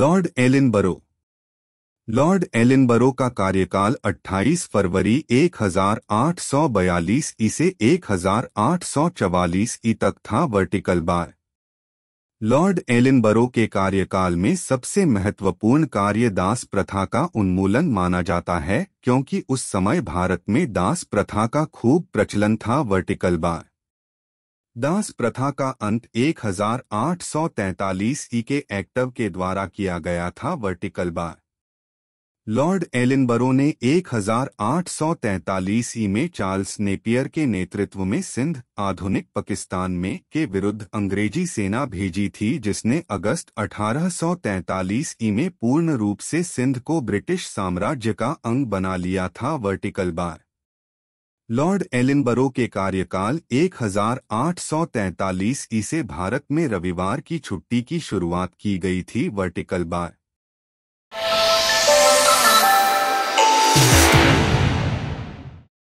Lord एलिनबरो Lord बरो का कार्यकाल 28 फरवरी 1842 इसे 1844 ई तक था वर्टिकल बार लॉर्ड बरो के कार्यकाल में सबसे महत्वपूर्ण कार्य दास प्रथा का उन्मूलन माना जाता है क्योंकि उस समय भारत में दास प्रथा का खूब प्रचलन था वर्टिकल बार दास प्रथा का अंत 1843 ई के एक्टव के द्वारा किया गया था वर्टिकल बार लॉर्ड एलिनबरो ने 1843 ई में चार्ल्स नेपियर के नेतृत्व में सिंध आधुनिक पाकिस्तान में के विरुद्ध अंग्रेजी सेना भेजी थी जिसने अगस्त 1843 ई में पूर्ण रूप से सिंध को ब्रिटिश साम्राज्य का अंग बना लिया था वर्टिकल बार लॉर्ड एलिनबरो के कार्यकाल 1843 हजार से भारत में रविवार की छुट्टी की शुरुआत की गई थी वर्टिकल बार